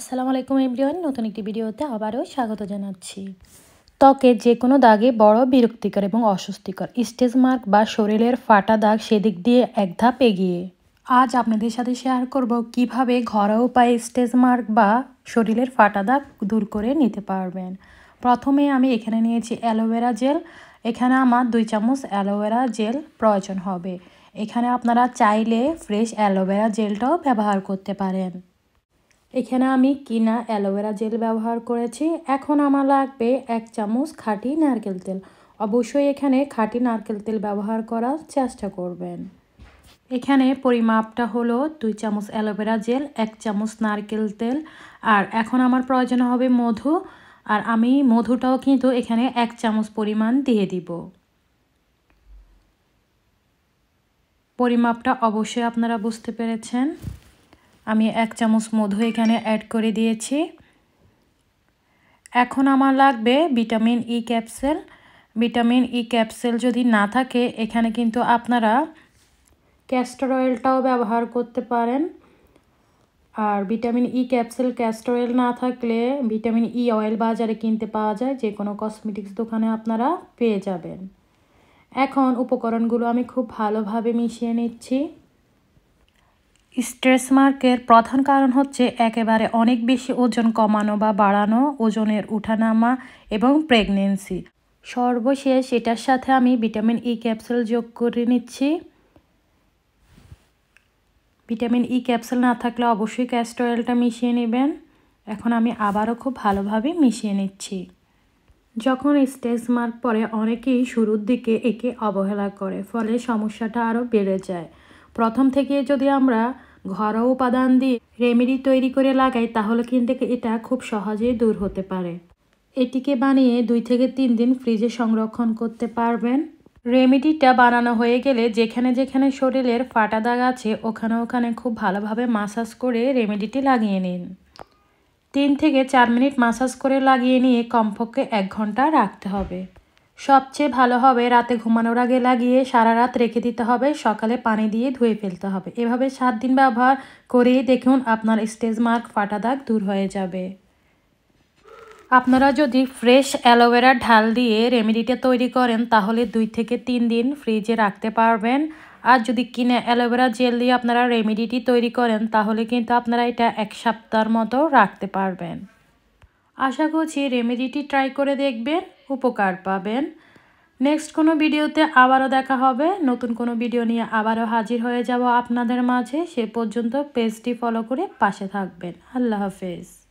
আসসালামু আলাইকুম এভরিওয়ান নতুন একটি ভিডিওতে আবারও স্বাগত জানাচ্ছি ত্বকে যে কোনো দাগে বড় বিরক্তিকর এবং অস্বস্তিকর স্টেজ মার্ক বা শরীরের ফাটা দাগ সেদিক দিয়ে এক ধাপ এগিয়ে আজ আপনাদের সাথে শেয়ার করব কিভাবে ঘরোয়া উপায়ে স্টেজ মার্ক বা শরীরের ফাটা দাগ দূর করে নিতে পারবেন প্রথমে আমি এখানে নিয়েছি অ্যালোভেরা জেল এখানে আমার দুই চামচ অ্যালোভেরা জেল প্রয়োজন হবে এখানে আপনারা চাইলে ফ্রেশ অ্যালোভেরা জেলটাও ব্যবহার করতে পারেন এখানে আমি কিনা অ্যালোভেরা জেল ব্যবহার করেছি এখন আমার লাগবে এক চামচ খাঁটি নারকেল তেল অবশ্যই এখানে খাঁটি নারকেল তেল ব্যবহার করার চেষ্টা করবেন এখানে পরিমাপটা হলো দুই চামচ অ্যালোভেরা জেল এক চামচ নারকেল তেল আর এখন আমার প্রয়োজন হবে মধু আর আমি মধুটাও কিন্তু এখানে এক চামচ পরিমাণ দিয়ে দিব পরিমাপটা অবশ্যই আপনারা বুঝতে পেরেছেন আমি এক চামচ মধু এখানে অ্যাড করে দিয়েছি এখন আমার লাগবে vitamin E capsule vitamin E capsule যদি না থাকে এখানে কিন্তু আপনারা ক্যাস্টর অয়েলটাও ব্যবহার করতে পারেন আর vitamin E capsule castor oil না থাকলে ভিটামিন ই অয়েল বাজারে কিনতে পাওয়া যায় যে কোনো কসমেটিক্স দোকানে আপনারা পেয়ে যাবেন এখন উপকরণগুলো আমি খুব ভালোভাবে মিশিয়ে নিচ্ছি স্ট্রেস মার্কের প্রধান কারণ হচ্ছে একেবারে অনেক বেশি ওজন কমানো বা বাড়ানো ওজনের উঠানামা এবং প্রেগনেন্সি সর্বশেষ এটার সাথে আমি ভিটামিন ই e ক্যাপসুল যোগ করে নিচ্ছি ভিটামিন ই e ক্যাপসুল না থাকলে অবশ্যই ক্যাস্টর অয়েলটা মিশিয়ে নেবেন এখন আমি আবারও খুব ভালোভাবে মিশিয়ে নিচ্ছি যখন স্টেজ মার্ক পরে অনেকেই শুরুর দিকে একে অবহেলা করে ফলে সমস্যাটা আরও বেড়ে যায় প্রথম থেকে যদি আমরা ঘরোয়া উপাদান দিয়ে রেমেডি তৈরি করে লাগাই তাহলে কিন্তু এটা খুব সহজেই দূর হতে পারে এটিকে বানিয়ে দুই থেকে তিন দিন ফ্রিজে সংরক্ষণ করতে পারবেন রেমেডিটা বানানো হয়ে গেলে যেখানে যেখানে শরীরের ফাটা দাগ আছে ওখানে ওখানে খুব ভালোভাবে মাসাজ করে রেমেডিটি লাগিয়ে নিন তিন থেকে চার মিনিট মাসাজ করে লাগিয়ে নিয়ে কমপক্ষে এক ঘন্টা রাখতে হবে সবচেয়ে ভালো হবে রাতে ঘুমানোর আগে লাগিয়ে সারা রাত রেখে দিতে হবে সকালে পানি দিয়ে ধুয়ে ফেলতে হবে এভাবে সাত দিন ব্যবহার করে দেখুন আপনার স্টেজ মার্ক ফাটা দাগ দূর হয়ে যাবে আপনারা যদি ফ্রেশ অ্যালোভেরা ঢাল দিয়ে রেমেডিটা তৈরি করেন তাহলে দুই থেকে তিন দিন ফ্রিজে রাখতে পারবেন আর যদি কিনে অ্যালোভেরা জেল দিয়ে আপনারা রেমেডিটি তৈরি করেন তাহলে কিন্তু আপনারা এটা এক সপ্তাহের মতো রাখতে পারবেন আশা করছি রেমেডিটি ট্রাই করে দেখবেন উপকার পাবেন নেক্সট কোনো ভিডিওতে আবারও দেখা হবে নতুন কোনো ভিডিও নিয়ে আবারও হাজির হয়ে যাব আপনাদের মাঝে সে পর্যন্ত পেজটি ফলো করে পাশে থাকবেন আল্লাহ হাফেজ